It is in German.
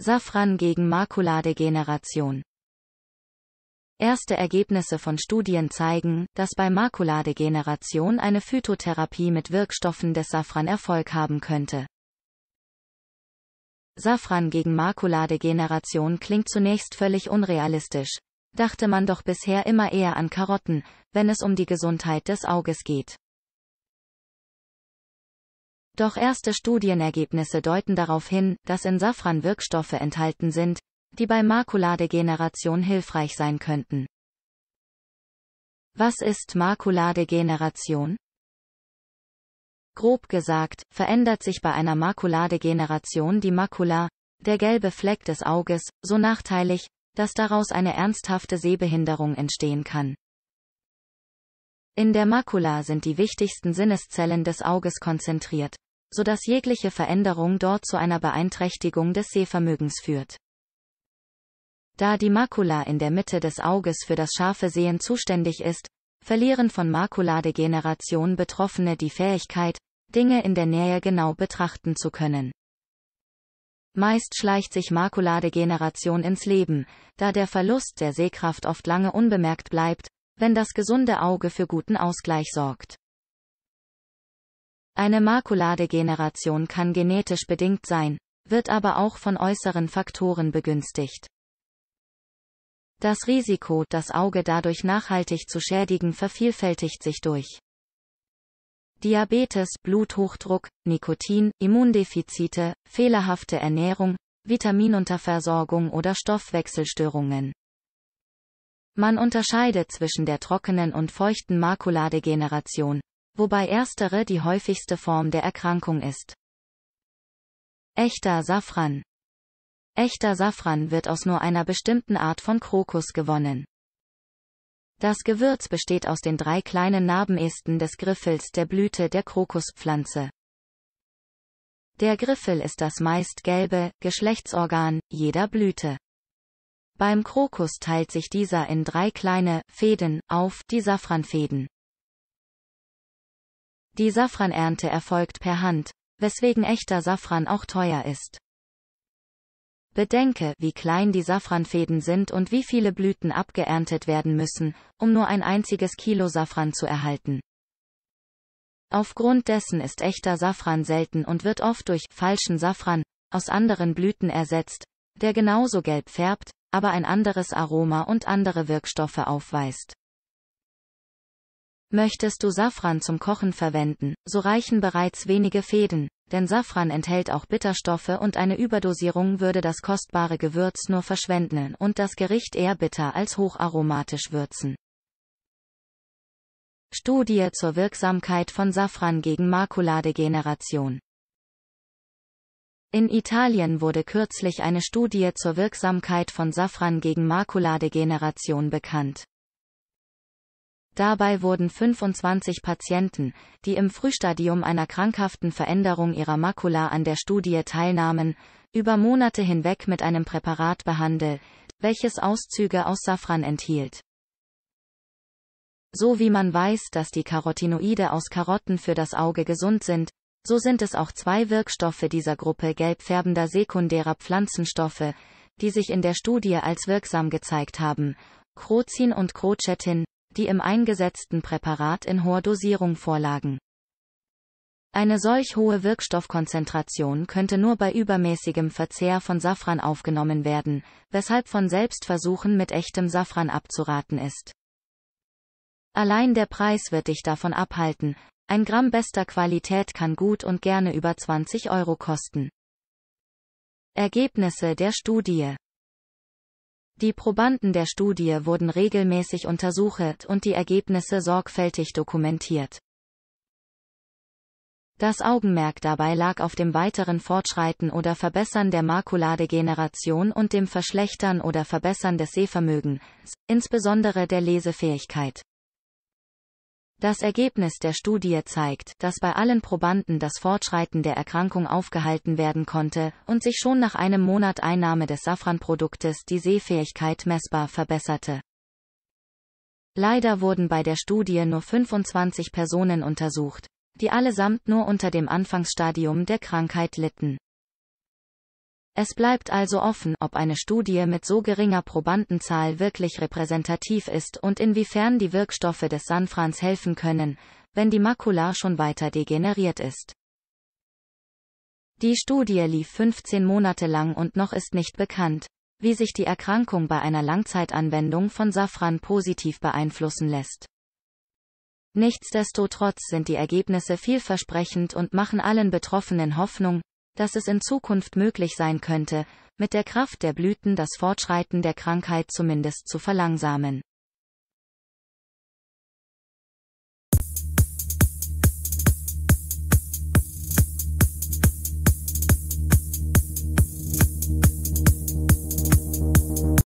Safran gegen Makuladegeneration. Erste Ergebnisse von Studien zeigen, dass bei Makuladegeneration eine Phytotherapie mit Wirkstoffen des Safran Erfolg haben könnte. Safran gegen Makuladegeneration klingt zunächst völlig unrealistisch. Dachte man doch bisher immer eher an Karotten, wenn es um die Gesundheit des Auges geht. Doch erste Studienergebnisse deuten darauf hin, dass in Safran Wirkstoffe enthalten sind, die bei Makuladegeneration hilfreich sein könnten. Was ist Makuladegeneration? Grob gesagt, verändert sich bei einer Makuladegeneration die Makula, der gelbe Fleck des Auges, so nachteilig, dass daraus eine ernsthafte Sehbehinderung entstehen kann. In der Makula sind die wichtigsten Sinneszellen des Auges konzentriert sodass jegliche Veränderung dort zu einer Beeinträchtigung des Sehvermögens führt. Da die Makula in der Mitte des Auges für das scharfe Sehen zuständig ist, verlieren von Makuladegeneration Betroffene die Fähigkeit, Dinge in der Nähe genau betrachten zu können. Meist schleicht sich Makuladegeneration ins Leben, da der Verlust der Sehkraft oft lange unbemerkt bleibt, wenn das gesunde Auge für guten Ausgleich sorgt. Eine Makuladegeneration kann genetisch bedingt sein, wird aber auch von äußeren Faktoren begünstigt. Das Risiko, das Auge dadurch nachhaltig zu schädigen, vervielfältigt sich durch Diabetes, Bluthochdruck, Nikotin, Immundefizite, fehlerhafte Ernährung, Vitaminunterversorgung oder Stoffwechselstörungen. Man unterscheidet zwischen der trockenen und feuchten Makuladegeneration, wobei erstere die häufigste Form der Erkrankung ist. Echter Safran Echter Safran wird aus nur einer bestimmten Art von Krokus gewonnen. Das Gewürz besteht aus den drei kleinen Narbenästen des Griffels der Blüte der Krokuspflanze. Der Griffel ist das meist gelbe Geschlechtsorgan jeder Blüte. Beim Krokus teilt sich dieser in drei kleine Fäden auf, die Safranfäden. Die Safranernte erfolgt per Hand, weswegen echter Safran auch teuer ist. Bedenke, wie klein die Safranfäden sind und wie viele Blüten abgeerntet werden müssen, um nur ein einziges Kilo Safran zu erhalten. Aufgrund dessen ist echter Safran selten und wird oft durch falschen Safran aus anderen Blüten ersetzt, der genauso gelb färbt, aber ein anderes Aroma und andere Wirkstoffe aufweist. Möchtest du Safran zum Kochen verwenden, so reichen bereits wenige Fäden, denn Safran enthält auch Bitterstoffe und eine Überdosierung würde das kostbare Gewürz nur verschwenden und das Gericht eher bitter als hocharomatisch würzen. Studie zur Wirksamkeit von Safran gegen Makuladegeneration in Italien wurde kürzlich eine Studie zur Wirksamkeit von Safran gegen Makuladegeneration bekannt. Dabei wurden 25 Patienten, die im Frühstadium einer krankhaften Veränderung ihrer Makula an der Studie teilnahmen, über Monate hinweg mit einem Präparat behandelt, welches Auszüge aus Safran enthielt. So wie man weiß, dass die Carotinoide aus Karotten für das Auge gesund sind, so sind es auch zwei Wirkstoffe dieser Gruppe gelbfärbender sekundärer Pflanzenstoffe, die sich in der Studie als wirksam gezeigt haben, Crozin und Crocetin, die im eingesetzten Präparat in hoher Dosierung vorlagen. Eine solch hohe Wirkstoffkonzentration könnte nur bei übermäßigem Verzehr von Safran aufgenommen werden, weshalb von Selbstversuchen mit echtem Safran abzuraten ist. Allein der Preis wird dich davon abhalten, ein Gramm bester Qualität kann gut und gerne über 20 Euro kosten. Ergebnisse der Studie die Probanden der Studie wurden regelmäßig untersucht und die Ergebnisse sorgfältig dokumentiert. Das Augenmerk dabei lag auf dem weiteren Fortschreiten oder Verbessern der Makuladegeneration und dem Verschlechtern oder Verbessern des Sehvermögens, insbesondere der Lesefähigkeit. Das Ergebnis der Studie zeigt, dass bei allen Probanden das Fortschreiten der Erkrankung aufgehalten werden konnte und sich schon nach einem Monat Einnahme des Safranproduktes die Sehfähigkeit messbar verbesserte. Leider wurden bei der Studie nur 25 Personen untersucht, die allesamt nur unter dem Anfangsstadium der Krankheit litten. Es bleibt also offen, ob eine Studie mit so geringer Probandenzahl wirklich repräsentativ ist und inwiefern die Wirkstoffe des Sanfrans helfen können, wenn die Makula schon weiter degeneriert ist. Die Studie lief 15 Monate lang und noch ist nicht bekannt, wie sich die Erkrankung bei einer Langzeitanwendung von Safran positiv beeinflussen lässt. Nichtsdestotrotz sind die Ergebnisse vielversprechend und machen allen Betroffenen Hoffnung, dass es in Zukunft möglich sein könnte, mit der Kraft der Blüten das Fortschreiten der Krankheit zumindest zu verlangsamen.